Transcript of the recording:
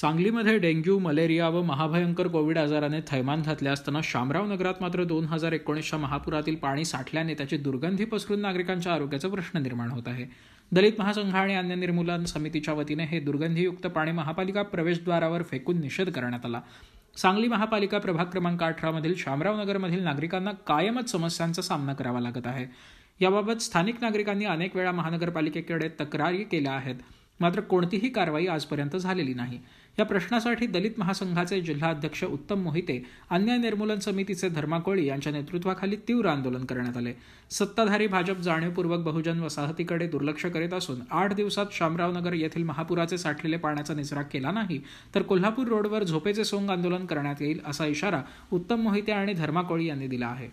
सांगलीमध्ये dengue malaria व महाभयंकर Covid आजाराने थैमान घातले असताना शामराव नगरात मात्र दोन हजार एकोणीसच्या महापुरातील पाणी साठल्याने त्याची दुर्गंधी पसरून नागरिकांच्या आरोग्याचा प्रश्न निर्माण होत आहे दलित महासंघ आणि अन्य निर्मूलन समितीच्या वतीने हे दुर्गंधीयुक्त पाणी महापालिका प्रवेशद्वारावर फेकून निषेध करण्यात आला सांगली महापालिका प्रभाग क्रमांक अठरामधील शामराव नगरमधील नागरिकांना कायमच समस्यांचा सामना करावा लागत आहे याबाबत स्थानिक नागरिकांनी अनेक वेळा महानगरपालिकेकडे तक्रारी केल्या आहेत मात्र कोणतीही कारवाई आजपर्यंत झालेली नाही या प्रश्नासाठी दलित महासंघाचे जिल्हाध्यक्ष उत्तम मोहिते अन्याय निर्मूलन समितीचे धर्माकोळी यांच्या नेतृत्वाखाली तीव्र आंदोलन करण्यात आले सत्ताधारी भाजप जाणीवपूर्वक बहुजन वसाहतीकडे दुर्लक्ष करीत असून आठ दिवसात नगर येथील महापुराचे साठलेले पाण्याचा निचरा केला नाही तर कोल्हापूर रोडवर झोपेचे सोंग आंदोलन करण्यात येईल असा इशारा उत्तम मोहिते आणि धर्माकोळी यांनी दिला आहे